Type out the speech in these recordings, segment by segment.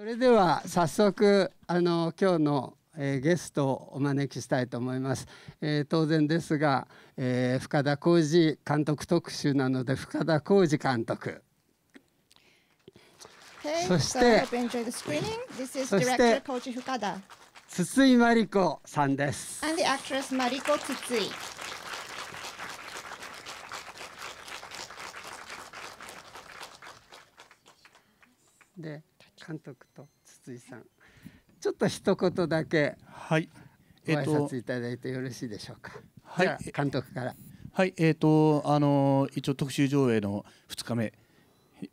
それでは早速あの今日の、えー、ゲストをお招きしたいと思います、えー、当然ですが、えー、深田浩二監督特集なので深田浩二監督 Okay, そして、so、そして筒井真理子さんです。And the actress 筒井。で、監督と筒井さんちょっと一言だけはいご挨拶いただいてよろしいでしょうか、はい、じゃあ監督からはいえーと、あの一応特集上映の2日目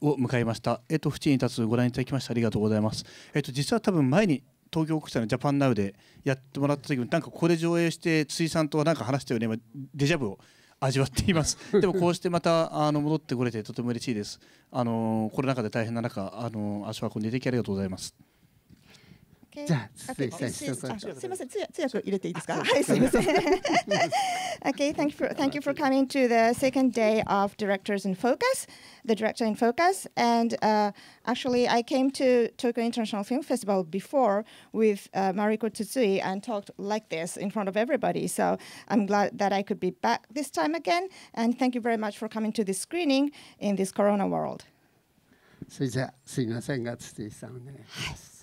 を迎えました、えっと、と縁に立つご覧いただきましてありがとうございます、えっと、実は多分前に東京国際のジャパンナウでやってもらった時になんかここで上映して辻さんとなんか話したよねデジャブを味わっています でもこうしてまたあの戻ってこれてとても嬉しいですあのコロナ禍で大変な中あの足を運んでいただきありがとうございますじゃあ、okay. thank you for thank you for coming to the second day of Directors in Focus, the Director in Focus, and uh, actually I came to Tokyo International Film Festival before with uh, Mariko Tsutsui and talked like this in front of everybody. So I'm glad that I could be back this time again, and thank you very much for coming to this screening in this Corona world. それじゃあすいませんが筒井さんお願いします。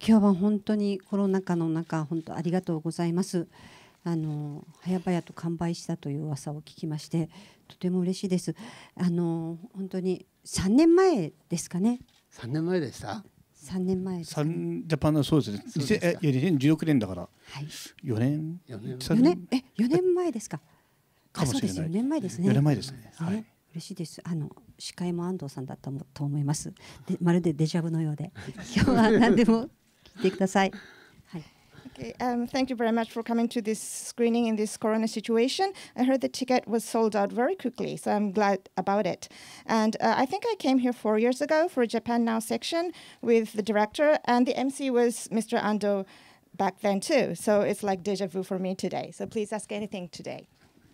今日は本当にコロナ禍の中本当ありがとうございますあの早々と完売したという噂を聞きましてとても嬉しいですあの本当に3年前ですかね3年前でした3年前です、ね、ジャパンのそうですねえいや2016年だから、はい、4年4年 ,4 年え4年前ですかかもしれない4年前ですね4年前ですね、はい、嬉しいですあの司会も安藤さんだったと思いますでまるでデジャブのようで今日は何でもってください。はい。Okay, um, thank you very much for coming to this screening in this corona situation. I heard the ticket was sold out very quickly, so I'm glad about it. And uh, I think I came here four years ago for Japan Now section with the director, and the MC was Mr. Ando back then too. So it's like deja vu for me today. So please ask anything today.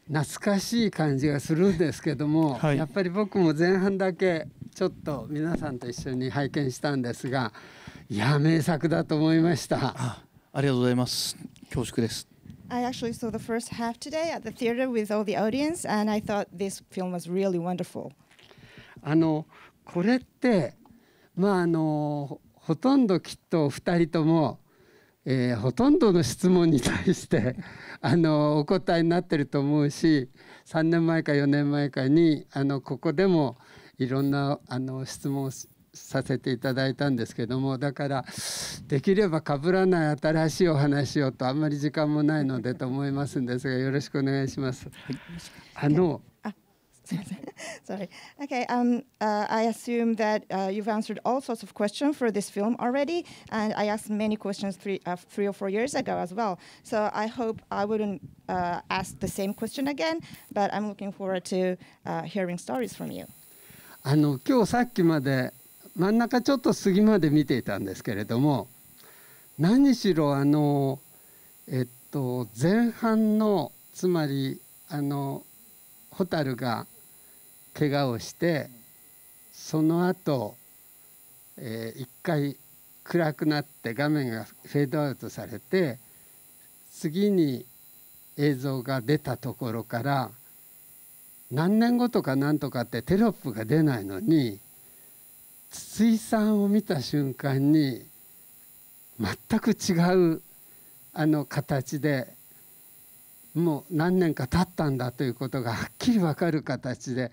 懐かしい感じがするんですけども、はい、やっぱり僕も前半だけちょっと皆さんと一緒に拝見したんですが や名作だと思いましたありがとうございます恐縮ですあのこれってまああのほとんどきっと二人とも、えー、ほとんどの質問に対して あのお答えになってると思うし3年前か4年前かにあのここでもいろんなあの質問をさせていただいたんですけどもだからできれば被らない新しいお話をとあんまり時間もないのでと思いますんですがよろしくお願いします。あの Sorry. Okay. Um, uh, I assume that uh, you've answered all sorts of questions for this film already, and I asked many questions three, uh, three or four years ago as well. So I hope I wouldn't ask the same question again, but I'm looking forward to hearing stories from you. あの今日さっきまで真ん中ちょっと杉まで見ていたんですけれども何しろあのえっと前半のつまりあの蛍が怪我をしてその後、えー、一回暗くなって画面がフェードアウトされて次に映像が出たところから何年後とか何とかってテロップが出ないのに筒井さんを見た瞬間に全く違うあの形でもう何年か経ったんだということがはっきり分かる形で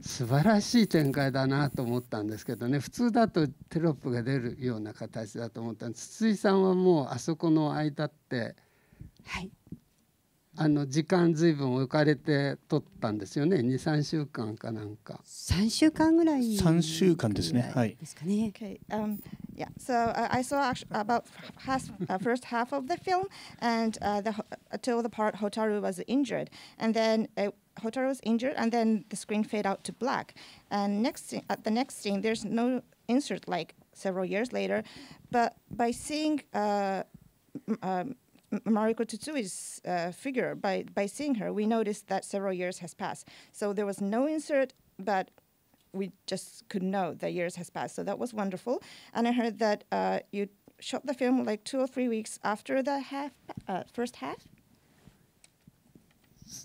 素晴らしい展開だなと思ったんですけどね普通だとテロップが出るような形だと思ったんです筒井さんはもうあそこの間って、はい、あの時間ずいぶん置かれて取ったんですよね23週間かなんか3週間ぐらい3週間ですねはいですかね okay. um, Yeah, so uh, I saw about half, uh, first half of the film, and uh, the, until the part Hotaru was injured, and then uh, Hotaru was injured, and then the screen fade out to black. And next, at the next scene, there's no insert like several years later, but by seeing uh, um, Mariko Tsutsui's uh, figure, by, by seeing her, we noticed that several years has passed. So there was no insert, but we just could know that years has passed. So that was wonderful. And I heard that uh, you shot the film like two or three weeks after the half, uh, first half.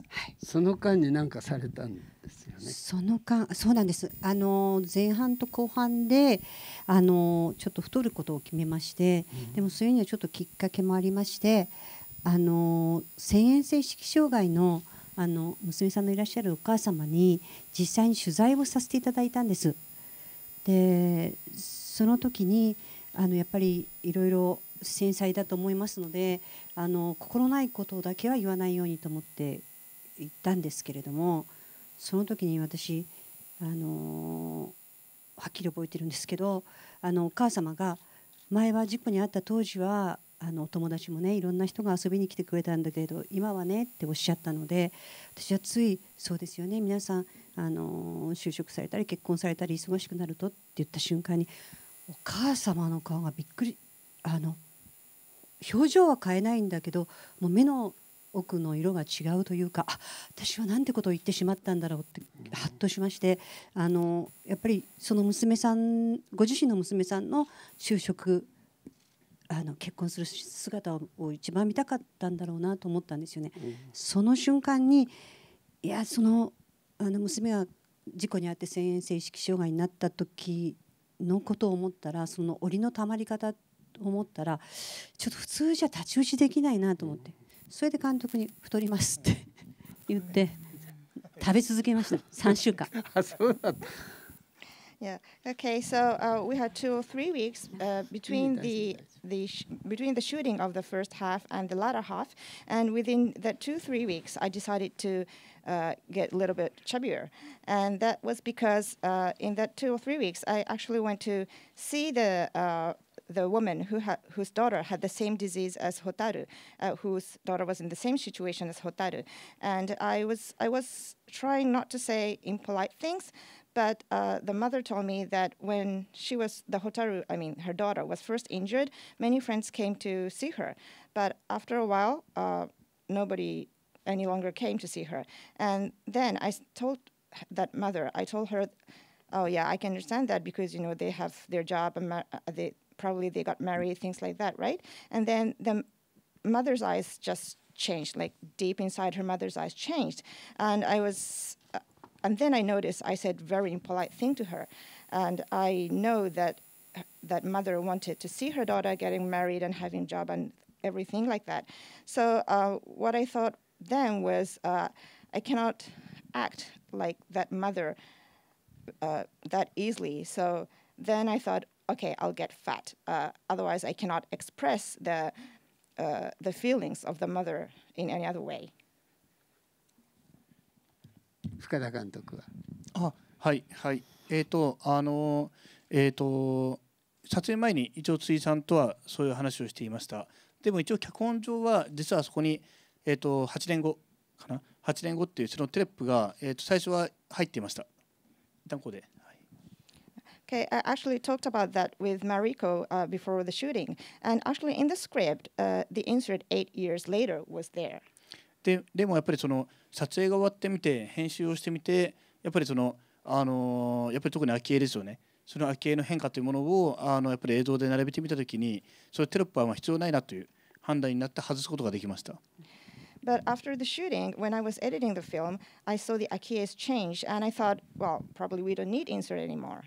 はい、その間に何かされたんですよね。その間そうなんです。あの前半と後半であのちょっと太ることを決めまして、うん、でもそういうにはちょっときっかけもありまして、あの遷延性色障害のあの娘さんのいらっしゃるお母様に実際に取材をさせていただいたんです。でその時にあのやっぱりいろいろ繊細だと思いますのであの心ないことだけは言わないようにと思って行ったんですけれどもその時に私あのはっきり覚えてるんですけどあのお母様が前は事故に遭った当時はあのお友達もねいろんな人が遊びに来てくれたんだけど今はねっておっしゃったので私はついそうですよね皆さんあの就職されたり結婚されたり忙しくなるとって言った瞬間にお母様の顔がびっくりあの表情は変えないんだけどもう目の奥の色が違うというか私は何てことを言ってしまったんだろうってはっとしましてあのやっぱりその娘さんご自身の娘さんの就職あの結婚する姿を一番見たかったんだろうなと思ったんですよね。その瞬間にいやそのあの娘が事故に遭って遷延性意識障害になった時のことを思ったらその檻のたまり方を思ったらちょっと普通じゃ太刀打ちできないなと思って。うんそれで監督に「太ります」って言って食べ続けました3週間。Yeah. Okay. So uh, we had two or three weeks uh, between the the between the shooting of the first half and the latter half, and within that two three weeks, I decided to uh, get a little bit chubbier, and that was because in that two or three weeks, I actually went to see the the woman who whose daughter had the same disease as Hotaru, uh, whose daughter was in the same situation as Hotaru. And I was, I was trying not to say impolite things, but uh, the mother told me that when she was, the Hotaru, I mean, her daughter, was first injured, many friends came to see her. But after a while, uh, nobody any longer came to see her. And then I told that mother, I told her, oh yeah, I can understand that because you know they have their job, uh, they probably they got married, things like that, right? And then the mother's eyes just changed, like deep inside her mother's eyes changed. And I was, uh, and then I noticed I said very impolite thing to her, and I know that that mother wanted to see her daughter getting married and having job and everything like that. So uh, what I thought then was uh, I cannot act like that mother uh, that easily. So then I thought, okay, I'll get fat. Uh, otherwise, I cannot express the, uh, the feelings of the mother in any other way. 深田監督は。あはいはい。えっ、ー、とあのえっ、ー、と撮影前に一応辻さんとはそういう話をしていました。でも一応脚本上は実はそこにえっ、ー、と8年後かな8年後っていうそのテレップがえっ、と最初は入っていました。一旦で。Okay, I actually talked about that with Mariko uh, before the shooting. And actually, in the script, uh, the insert eight years later was there. ででもやっぱりその撮影が終わってみて編集をしてみてやっぱりそのあのやっぱり特に秋江ですよねその秋江の変化というものをあのやっぱり映像で並べてみたときにそういうテロップは必要ないなという判断になって外すことができました。But after the shooting, when I was editing the film, I saw the Aki's change and I thought, well, probably we don't need insert anymore.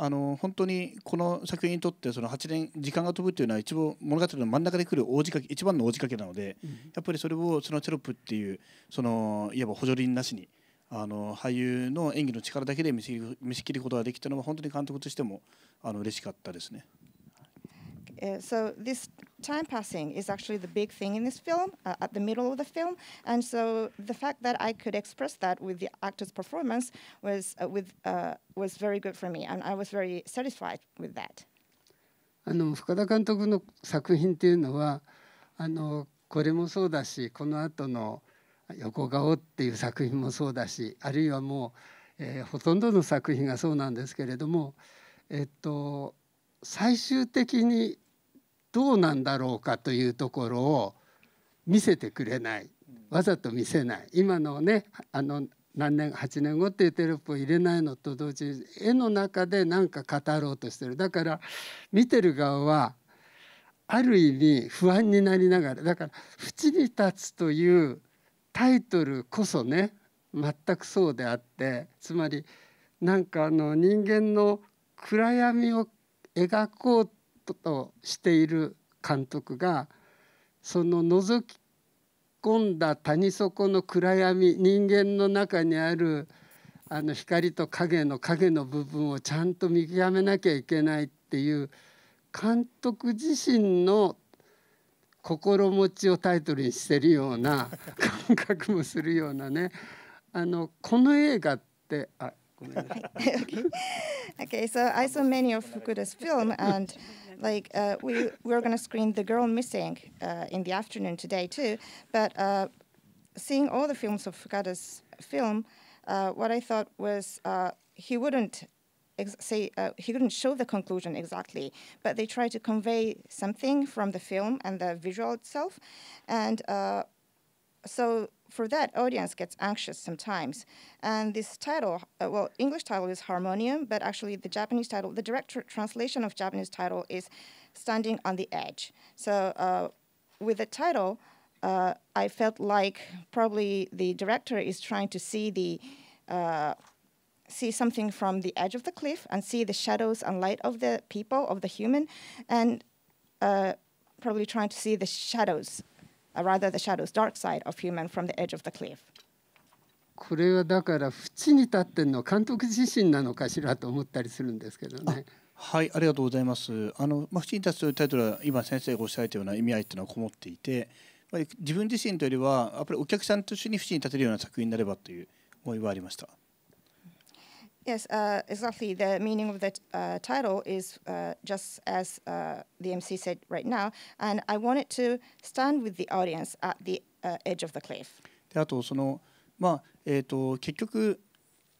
あの本当にこの作品にとってその8年時間が飛ぶというのは一応物語の真ん中で来る大仕掛け一番の大仕掛けなので、うん、やっぱりそれをそのェロップっていうそのいわば補助輪なしにあの俳優の演技の力だけで見せ見せきることができたのは本当に監督としてもあの嬉しかったですね。u so this time passing is actually the big thing in this film, uh, at the middle of the film, and so the fact that I could express that with the actor's performance was uh, with was very good for me, and I was very satisfied with that. あの深田監督の作品っていうのはあのこれもそうだしこの後の「横顔」っていう作品もそうだしあるいはもう、えー、ほとんどの作品がそうなんですけれども、えっと、最終的にどうなんだろうかというところを見せてくれないわざと見せない今のねあの何年8年後っていうテロップを入れないのと同時に絵の中で何か語ろうとしてるだから見てる側はある意味不安になりながらだから「縁に立つ」というタイトルこそね全くそうであってつまりなんかあの人間の暗闇を描こうとしている監督がその覗き込んだ谷底の暗闇人間の中にあるあの光と影の影の部分をちゃんと見極めなきゃいけないっていう監督自身の心持ちをタイトルにしてるような感覚もするようなねあのこの映画ってあごめんなさい。okay. okay, so I saw many of Fukuda's film and like uh, we we're gonna screen The Girl Missing uh, in the afternoon today too. But uh, seeing all the films of Fukada's film, uh, what I thought was uh, he wouldn't say uh, he couldn't show the conclusion exactly, but they try to convey something from the film and the visual itself, and so for that, audience gets anxious sometimes. And this title, uh, well, English title is Harmonium, but actually the Japanese title, the direct tr translation of Japanese title is Standing on the Edge. So uh, with the title, uh, I felt like probably the director is trying to see the uh, see something from the edge of the cliff and see the shadows and light of the people of the human, and uh, probably trying to see the shadows rather the shadow's dark side of human from the edge of the cliff. これはだから縁に立ってんの監督自身なのかしらと思ったりするんですけどね。はい、ありがとうございます。あの、まあ、縁に立つというタイトルは、今先生がおっしゃられたような意味合いというのはこもっていて。やっぱり自分自身というよりは、やっぱりお客さんと一緒に縁に立てるような作品になればという思いはありました。Yes, uh, exactly. The meaning of the uh, title is uh, just as uh, the MC said right now, and I wanted to stand with the audience at the uh, edge of the cliff. であとそのまあえっ、ー、と結局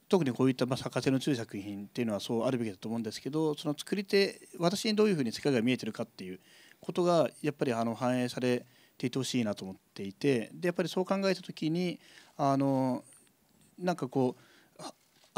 特にこういったまあ作家の強い作品っていうのはそうあるべきだと思うんですけど、その作り手私にどういうふうに世界が見えてるかっていうことがやっぱりあの反映されていてほしいなと思っていて、でやっぱりそう考えたときにあのなんかこう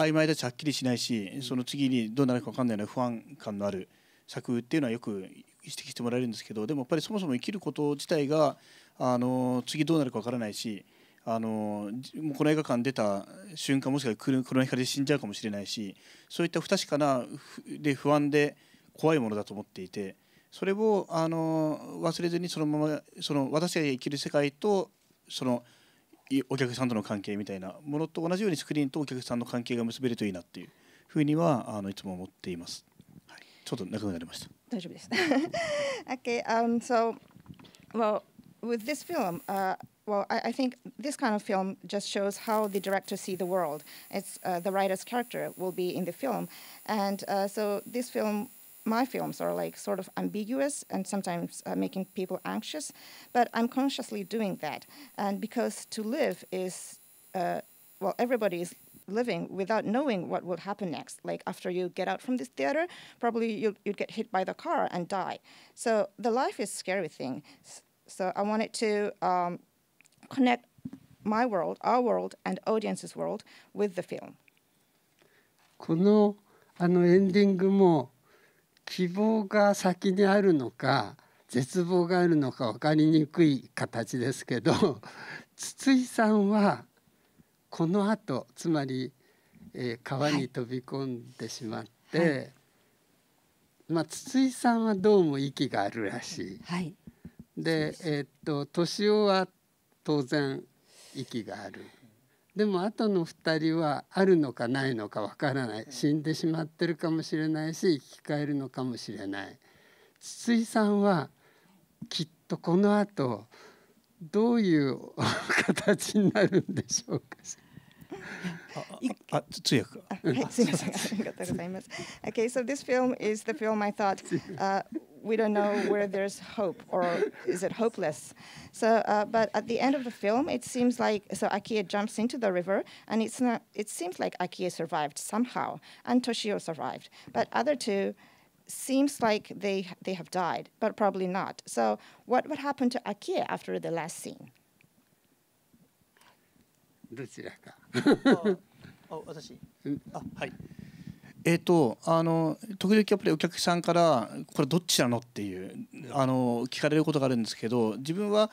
曖昧だしはっきりしないしその次にどうなるか分かんないような不安感のある作っていうのはよく指摘してもらえるんですけどでもやっぱりそもそも生きること自体があの次どうなるか分からないしあのもうこの映画館出た瞬間もしかしたら黒の光で死んじゃうかもしれないしそういった不確かなで不安で怖いものだと思っていてそれをあの忘れずにそのままその私が生きる世界とそのお客さんとの関係みたいなものと同じようにスクリーンとお客さんの関係が結べるといいなっていうふうにはあのいつも思っています。はい、ちょっと長くなりました。大丈夫です。okay, um, so, well, with this film, uh, well, I, I, think this kind of film just shows how the director see the world. It's uh, the writer's character will be in the film, and uh, so this film my films are like sort of ambiguous and sometimes uh, making people anxious, but I'm consciously doing that. And because to live is, uh, well, everybody is living without knowing what will happen next. Like after you get out from this theater, probably you'll, you'd get hit by the car and die. So the life is scary thing. So I wanted to um, connect my world, our world, and audience's world with the film. このあのエンディングも希望が先にあるのか絶望があるのか分かりにくい形ですけど 筒井さんはこのあとつまり、えー、川に飛び込んでしまって、はいはい、まあ、筒井さんはどうも息があるらしい。はい、でえー、っと年男は当然息がある。でも後の2人はあるのかないのかわからない死んでしまってるかもしれないし生き返るのかもしれない筒井さんはきっとこのあとどういう形になるんでしょうか。あ、あ、通訳。はい、すみません。ありがとうございます。Okay, so this film is the film I thought、uh, we don't know where there's hope or is it hopeless. So, uh, but at the end of the film, it seems like so Akie jumps into the river, and it's not. It seems like Akie survived somehow, and Toshio survived, but other two seems like they they have died, but probably not. So, what would happen to Akie after the last scene? oh, oh えっ、ー、とあの時々やっぱりお客さんからこれどっちなのっていうあの聞かれることがあるんですけど自分は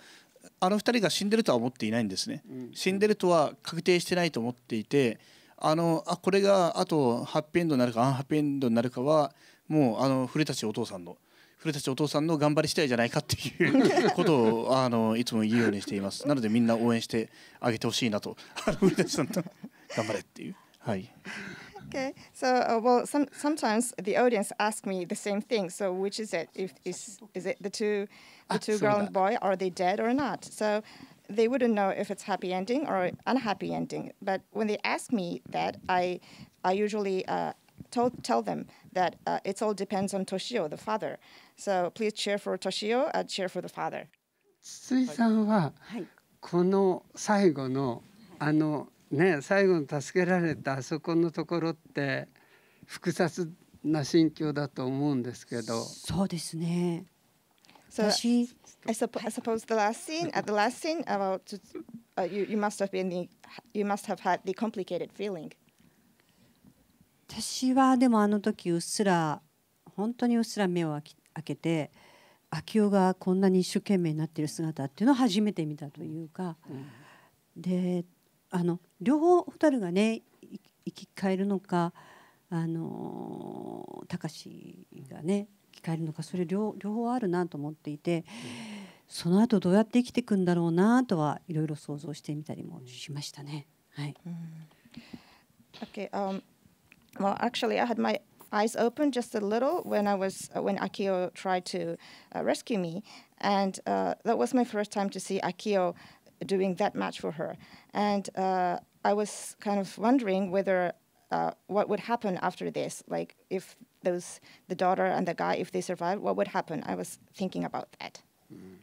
あの2人が死んでるとは思っていないんですね、死んでるとは確定してないと思っていてあのあこれがあとハッピーエンドになるかアンハッピーエンドになるかはもうあの古舘お父さんの古舘お父さんの頑張り次第じゃないかっていう ことをあのいつも言うようにしていますなのでみんな応援してあげてほしいなと古舘さんと頑張れっていう。はい Okay, so uh, well, some, sometimes the audience ask me the same thing. So which is it? If is is it the two, the two girl and boy? Are they dead or not? So they wouldn't know if it's happy ending or unhappy ending. But when they ask me that, I I usually uh, tell tell them that uh, it all depends on Toshio, the father. So please cheer for Toshio and cheer for the father. 筒井さんはこの最後のあのね最後の助けられたあそこのところって複雑な心境だと思うんですけど。そうですね。So I, suppo I suppose the last scene, at the last scene, about to, uh, you, you must have been the, you must have had the complicated feeling. 私はでもあの時うっすら本当にうっすら目を開けて秋夫がこんなに一生懸命になっている姿っていうのを初めて見たというか、うん、であの両方蛍がね生き返るのかあの貴がね生き返るのかそれ両両方あるなと思っていて、その後どうやって生きていくんだろうなとはいろいろ想像してみたりもしましたね。はい。Okay. Um. Well, actually, I had my eyes open just a little when I was uh, when Akio tried to uh, rescue me, and uh, that was my first time to see Akio doing that much for her. And uh, I was kind of wondering whether uh, what would happen after this, like if those the daughter and the guy, if they survived, what would happen? I was thinking about that. Mm-hmm.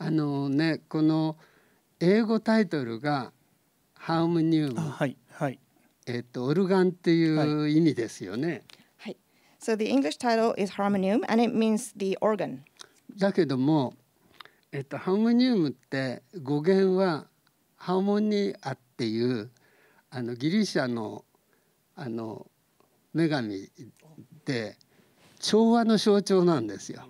あのね、この英語タイトルがハーモニウム、はいはい、えっとオルガンっていう意味ですよね。はい。So the English title is harmonium, and it means the organ. だけどもえっと、ハーモニウムって語源はハーモニアっていうあのギリシャのあの女神で調和の象徴なんですよ。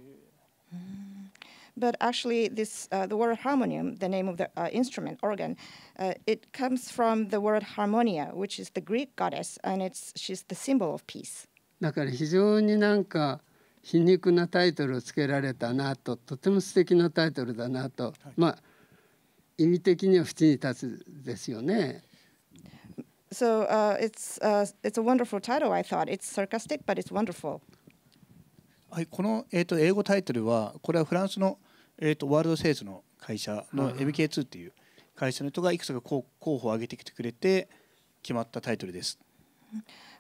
But actually, this uh, the word harmonium, the name of the uh, instrument organ, uh, it comes from the word harmonia, which is the Greek goddess, and it's she's the symbol of peace. だから非常になんか皮肉なタイトルをつけられたなととても素敵なタイトルだなと、はい、まあ意味的には縁に立つですよね。So uh, it's uh, it's a wonderful title. I thought it's sarcastic, but it's wonderful. はい、このえっ、ー、と英語タイトルはこれはフランスのえっ、ー、とワールドセールの会社の MK2 っていう会社の人がいくつか候補を挙げてきてくれて決まったタイトルです。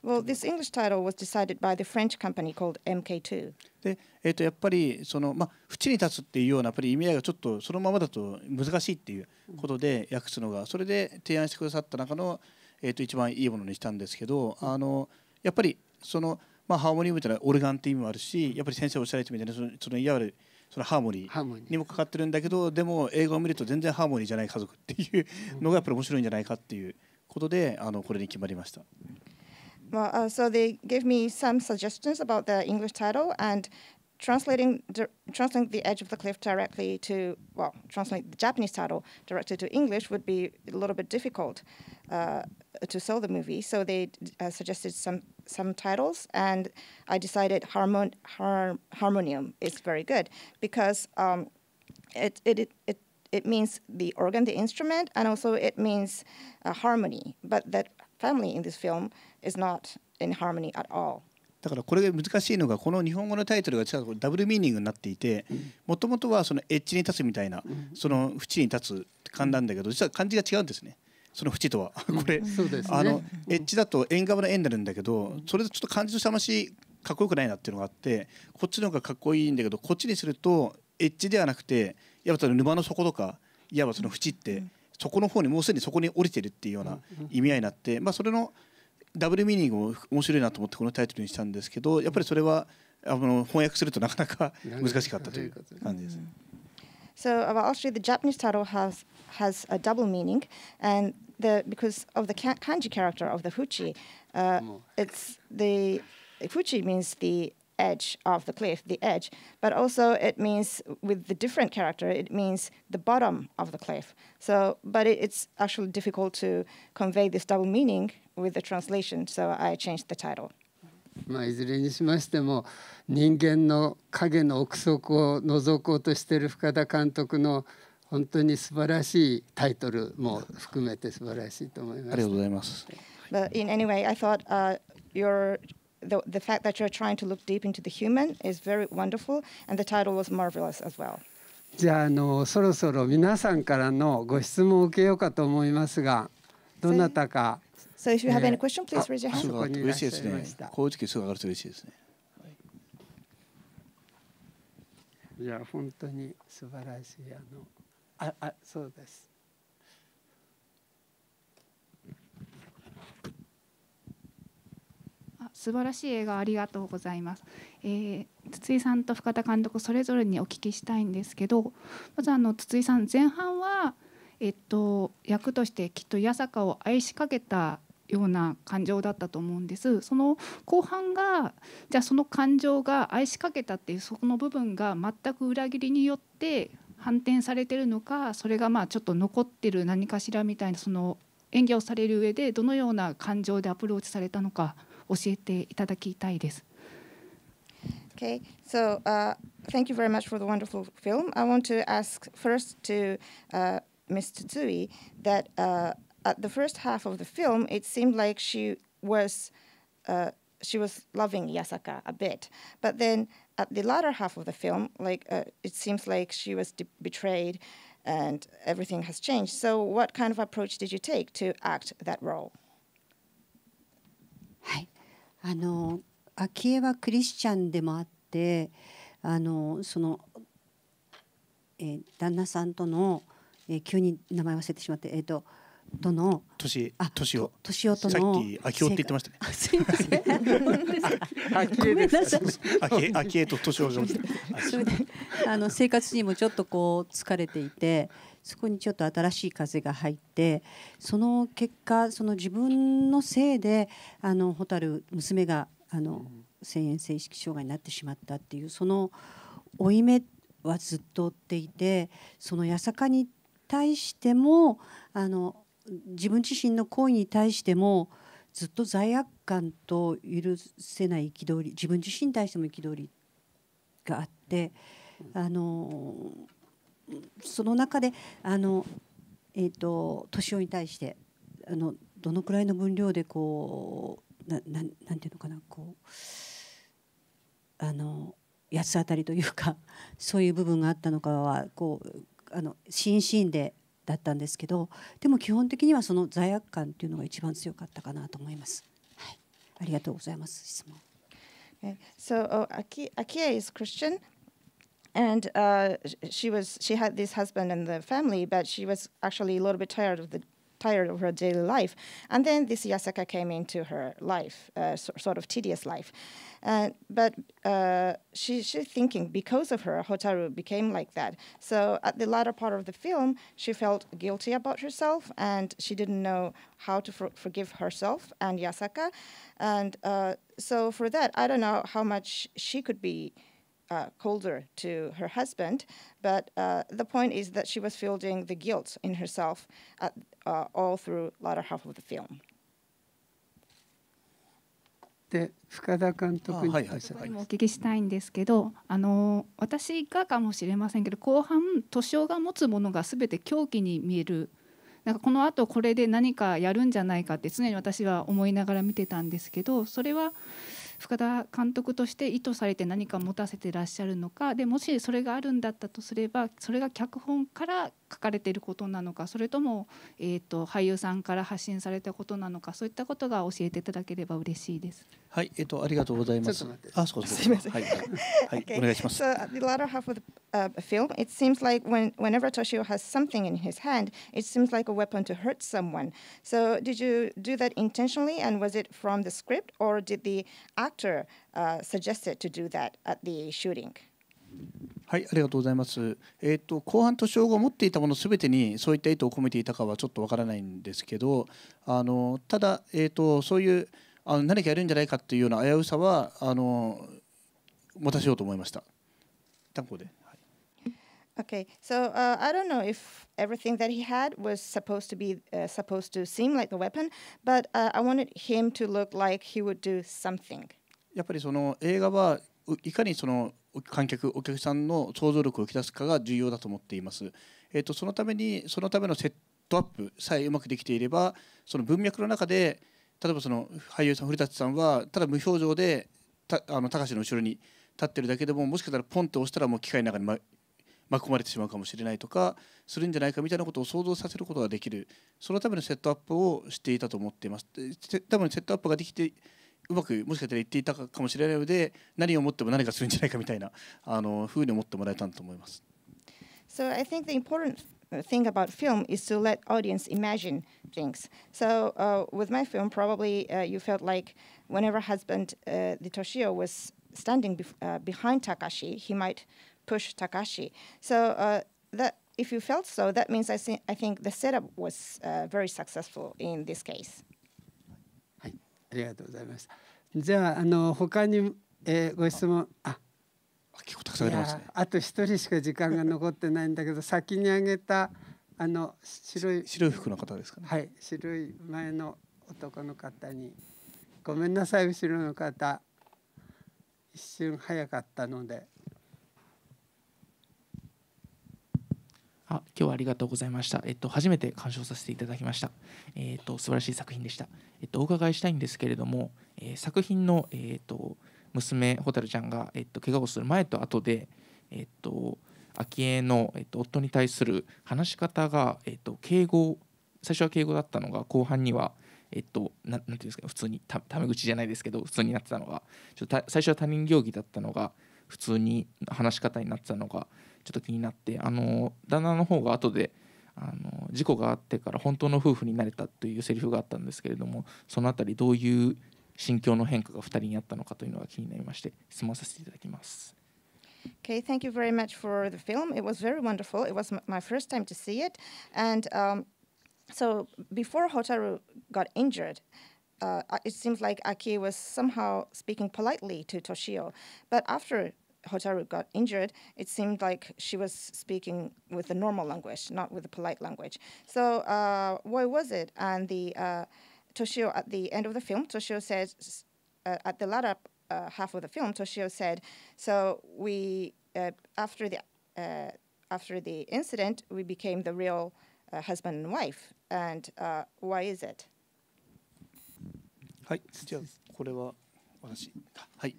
Well, this English title was decided by the French company called MK2. で、えー、とやっぱりその、まあ、縁に立つっていうようなやっぱり意味合いがちょっとそのままだと難しいっていうことで訳すのがそれで提案してくださった中の、えー、と一番いいものにしたんですけどあのやっぱりその、まあ、ハーモニーみたいなオルガンっていう意味もあるしやっぱり先生おっしゃるみたいなそのそのいわゆるそのハーモニーにもかかってるんだけどでも映画を見ると全然ハーモニーじゃない家族っていうのがやっぱり面白いんじゃないかっていうことであのこれに決まりました。Well, uh, so they gave me some suggestions about the English title and translating the, translating the edge of the cliff directly to well, translating the Japanese title directly to English would be a little bit difficult uh, to sell the movie. So they uh, suggested some some titles, and I decided Harmon Har Harmonium is very good because um, it it it. it it means the organ, the instrument, and also it means uh, harmony. But that family in this film is not in harmony at all. だからこれが難しいのがこの日本語のタイトルがダブルミーニングになっていてもともとはそのエッジに立つみたいなその縁に立つ感なんだけど実は漢字が違うんですね。その縁とは これ、あのエッジだと縁側の縁になるんだけどそれでちょっと漢字としてあましかっこよくないなっていうのがあってこっちの方がかっこいいんだけどこっちにするとエッジではなくていわば沼の底とかいわばその縁ってそこの方にもうすでにそこに降りてるっていうような意味合いになってまあそれのダブルミーニングを面白いなと思ってこのタイトルにしたんですけどやっぱりそれはあの翻訳するとなかなか難しかったという感じですね。So well, actually, the Japanese title has has a double meaning, and the because of the kanji character of the fuchi, uh, it's the fuchi means the edge of the cliff, the edge, but also it means with the different character, it means the bottom of the cliff. So, but it, it's actually difficult to convey this double meaning with the translation, so I changed the title. まあ、いずれにしましても人間の影の奥底を覗こうとしている深田監督の本当に素晴らしいタイトルも含めて素晴らしいと思います。ありがとうございます。But in any way, I thought、uh, your the, the fact that you're trying to look deep into the human is very wonderful, and the title was marvelous as well. じゃああのそろそろ皆さんからのご質問を受けようかと思いますが、どなたか。So, ですね。こういう時がると嬉しいですね。いや本当に素晴らしいあのああそうです。素晴らしい映画ありがとうございます、えー、筒井さんと深田監督それぞれにお聞きしたいんですけどまずあの筒井さん前半は、えっと、役としてきっと八坂を愛しかけたような感情だったと思うんですその後半がじゃあその感情が愛しかけたっていうそこの部分が全く裏切りによって反転されてるのかそれがまあちょっと残ってる何かしらみたいなその演技をされる上でどのような感情でアプローチされたのか教えていただきたいです。Okay, so、uh, thank you very much for the wonderful film. I want to ask first to、uh, Mr. Tsui that、uh, at the first half of the film, it seemed like she was uh, she was loving Yasaka a bit, but then at the latter half of the film, like uh, it seems like she was betrayed, and everything has changed. So, what kind of approach did you take to act that role? はい、あの昭恵はクリスチャンでもあってあのその、え旦那さんとの、え急に名前忘れてしまってえっ、ー、ととの年年を年をとのさっき秋夫って言ってましたね。すみません。秋夫です。秋秋と年を上 それであの生活にもちょっとこう疲れていて。そこにちょっと新しい風が入ってその結果その自分のせいであの蛍娘があの遷延性意識障害になってしまったっていうその負い目はずっと追っていてその八坂に対してもあの自分自身の行為に対してもずっと罪悪感と許せない憤り自分自身に対しても憤りがあってあのその中であの、えーと、年老に対してあのどのくらいの分量でこうなななんていうのかなこうあの八つ当たりというかそういう部分があったのかはこうあの心身でだったんですけどでも基本的にはその罪悪感っていうのが一番強かったかなと思います。はい、ありがとうございます。質問。So Aki, Akia is Christian, and uh, she was she had this husband and the family, but she was actually a little bit tired of the tired of her daily life. And then this Yasaka came into her life, uh, so, sort of tedious life. Uh, but uh, she, she's thinking because of her, Hotaru became like that. So at the latter part of the film, she felt guilty about herself and she didn't know how to for forgive herself and Yasaka. And uh, so for that, I don't know how much she could be uh, colder to her husband, but uh, the point is that she was fielding the guilt in herself at, uh, all through latter half of the film. で塚田監督に,、はいはい、にもお聞きしたいんですけどあの私がかもしれませんけど後半敏夫が持つものが全て狂気に見えるなんかこのあとこれで何かやるんじゃないかって常に私は思いながら見てたんですけどそれは。深田監督として意図されて何か持たせてらっしゃるのかでもしそれがあるんだったとすればそれが脚本から書かれていることなのかそれとも、えーと、俳優さんから発信されたことなのかそういったことが教えていただければ嬉しいです。はい、えっ、とありがとうございます。あ、そうです。すみません。はい、はい、okay. お願いします。So the latter half of the uh, film, it seems like when whenever Toshio has something in his hand, it seems like a weapon to hurt someone. So did you do that intentionally, and was it from the script, or did the actor uh, suggest it to do that at the shooting? はい、ありがとうございます。えっ、ー、と後半と称号を持っていたものすべてにそういった意図を込めていたかはちょっとわからないんですけど、あのただえっ、ー、とそういうあの何かやるんじゃないかっていうような危うさはあの持たせようと思いました。担当で。はい、Okay, so、uh, I don't know if everything that he had was supposed to be uh, supposed to seem like the weapon, but、uh, I wanted him to look like he would do something. やっぱりその映画はいかにその観客お客さんの想像力を引き出すかが重要だと思っています。えーと、そのためにそのためのセットアップさえうまくできていればその文脈の中で例えばその俳優さん古舘さんはただ無表情でたあの高橋の後ろに立ってるだけでももしかしたらポンと押したらもう機械の中に、ま、巻き込まれてしまうかもしれないとかするんじゃないかみたいなことを想像させることができるそのためのセットアップをしていたと思っています。多分セットアップができてうまくもしかしたら言っていたかもしれないので何を持っても何かするんじゃないかみたいなあのふうに思ってもらえたんと思います。So I think the important thing about film is to let audience imagine things. So uh, with my film, probably uh, you felt like whenever husband uh, the Toshio was standing bef- uh, behind Takashi, he might push Takashi. So uh, that if you felt so, that means I, th- I think the setup was uh, very successful in this case. ありがとうございます。じゃああの他に、えー、ご質問あ結構たくさんありますね。あと一人しか時間が残ってないんだけど先にあげたあの白い白い服の方ですかね。はい白い前の男の方にごめんなさい後ろの方一瞬早かったので。あ今日はありがとうございました。えっと、初めて鑑賞させていただきました。えっと、素晴らしい作品でした。えっと、お伺いしたいんですけれども、えー、作品の、えっと、娘、蛍ちゃんが、えっと、怪我をする前と後で、えっと、昭恵の、えっと、夫に対する話し方が、えっと、敬語、最初は敬語だったのが、後半には、えっと、ななんていうんですか、普通にタメ口じゃないですけど、普通になってたのが、ちょっと最初は他人行儀だったのが、普通に話し方になってたのが、ちょっと気になってあの旦那の方が後であの事故があってから本当の夫婦になれたというセリフがあったんですけれどもその辺りどういう心境の変化が2人にあったのかというのが気になりまして質問させていただきます。Okay, thank you very much for the film. It was very wonderful. It was my first time to see it. And um, so before Hotaru got injured, uh, it seems like Aki was somehow speaking politely to Toshio. But after Hotaru got injured, it seemed like she was speaking with the normal language, not with the polite language. So uh, was it? And the uh, Toshio at the end of the film, Toshio says uh, at the latter uh, half of the film, Toshio said, "So we uh, after the uh, after the incident, we became the real husband and wife. And why is it?" はい、じゃあこれは私。はい。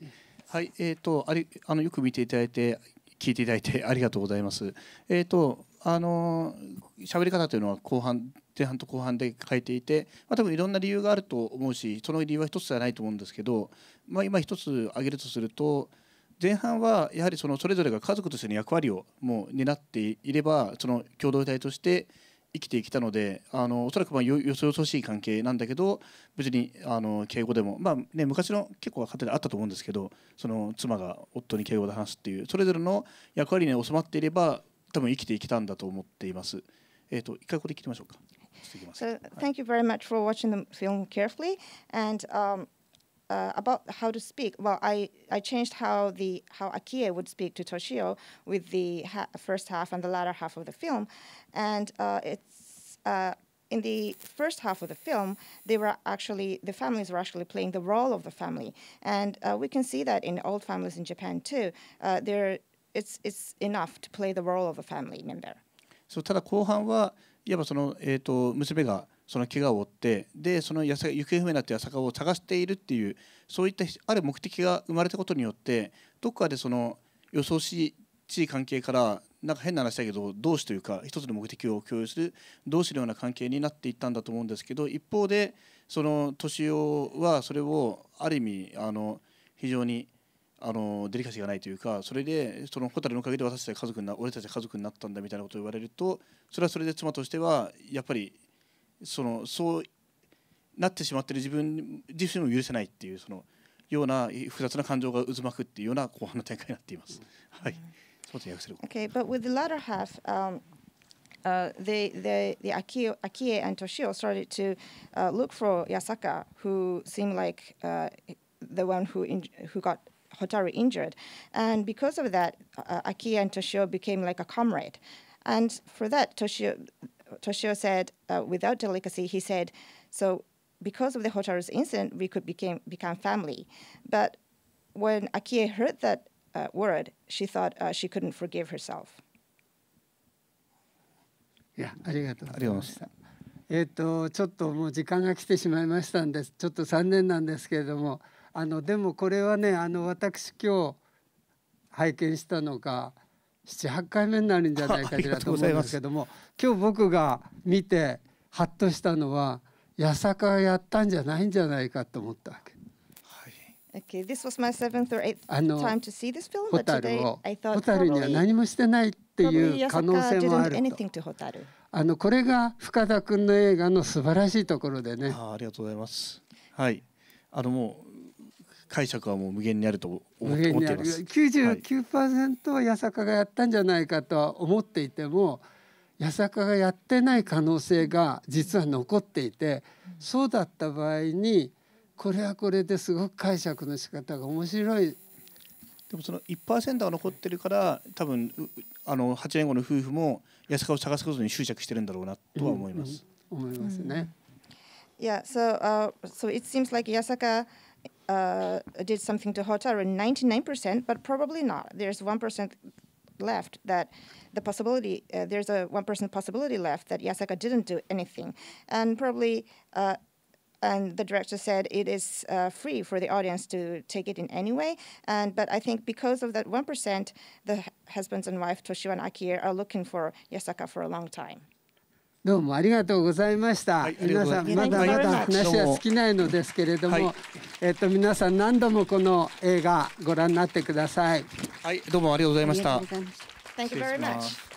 はい、えっ、ー、と、あり、あの、よく見ていただいて、聞いていただいて ありがとうございます。えっ、ー、と、あの、喋り方というのは後半、前半と後半で変えていて、まあ、多分いろんな理由があると思うし、その理由は一つじゃないと思うんですけど、まあ、今一つ挙げるとすると、前半はやはりそのそれぞれが家族としての役割をもう担っていればその共同体として生きてきたのであのおそらくまあよよそよそしい関係なんだけど別にあの敬語でも、まあね、昔の結構家庭であったと思うんですけどその妻が夫に敬語で話すっていうそれぞれの役割に収まっていれば多分生きてきたんだと思っています。えー、と一回これ聞いてみましょうか。So, thank you very much for watching the film carefully and、um, uh, about how to speak. Well, I, I changed how the how Akie would speak to Toshio with the ha first half and the latter half of the film, and uh, it's uh, in the first half of the film they were actually the families were actually playing the role of the family, and uh, we can see that in old families in Japan too. Uh, there, it's it's enough to play the role of a family member. So, ただ後半はいわばそのえっ、ー、と娘がその怪我を負ってでその行方不明になった八坂を探しているっていうそういったある目的が生まれたことによってどこかでその予想し地位関係からなんか変な話だけど同志というか一つの目的を共有する同志のような関係になっていったんだと思うんですけど一方でその敏夫はそれをある意味あの非常にあのデリカシーがないというかそれでその蛍のおかげで私たち家族な俺たち家族になったんだみたいなことを言われるとそれはそれで妻としてはやっぱりそのそうなってしまってる自分自身も許せないっていうそのような複雑な感情が渦巻くっていうような後半の展開になっています。はい。そうですね。Okay, but with the latter half, um, uh, they, they, the a k i Akie and Toshio started to uh, look for Yasaka, who seemed like uh, the one who in, who got Hotaru injured, and because of that, uh, Akie and Toshio became like a comrade, and for that Toshio. Toshio said, uh, without delicacy, he said, so because of the Hotaru's incident, we could became, become family. But when Akie heard that uh, word, she thought uh, she couldn't forgive herself. Yeah, ありがとうございました。えっとちょっともう時間が来てしまいましたんです。ちょっと残念なんですけれども、あのでもこれはね、あの私今日拝見したのが。七八回目になるんじゃないかしらと思うんですけども、今日僕が見てハッとしたのは八坂がやったんじゃないんじゃないかと思ったわけ。Okay, this was my い e v e n t h or e あの、これが深田君の映画の素晴らしいところでね。ありがとうございます。はい。あの、もう解釈はもう無限にあると思っています99%は八坂がやったんじゃないかとは思っていても八坂がやってない可能性が実は残っていてそうだった場合にこれはこれですごく解釈の仕方が面白いでもその1%が残ってるから多分あの8年後の夫婦も八坂を探すことに執着してるんだろうなとは思います。うんうん、思いますね。Mm. Yeah, so uh, so it seems like Yasaka uh, did something to Hota, iron 99%, but probably not. There's 1% left that the possibility, uh, there's a 1% possibility left that Yasaka didn't do anything. And probably, uh, and the director said it is uh, free for the audience to take it in any way. And but I think because of that 1%, the husbands and wife Toshio and Akira are looking for Yasaka for a long time. どうもありがとうございました。はい、皆さんまだまだ話は尽きないのですけれども、はい、えっと皆さん何度もこの映画ご覧になってください。はい、どうもありがとうございました。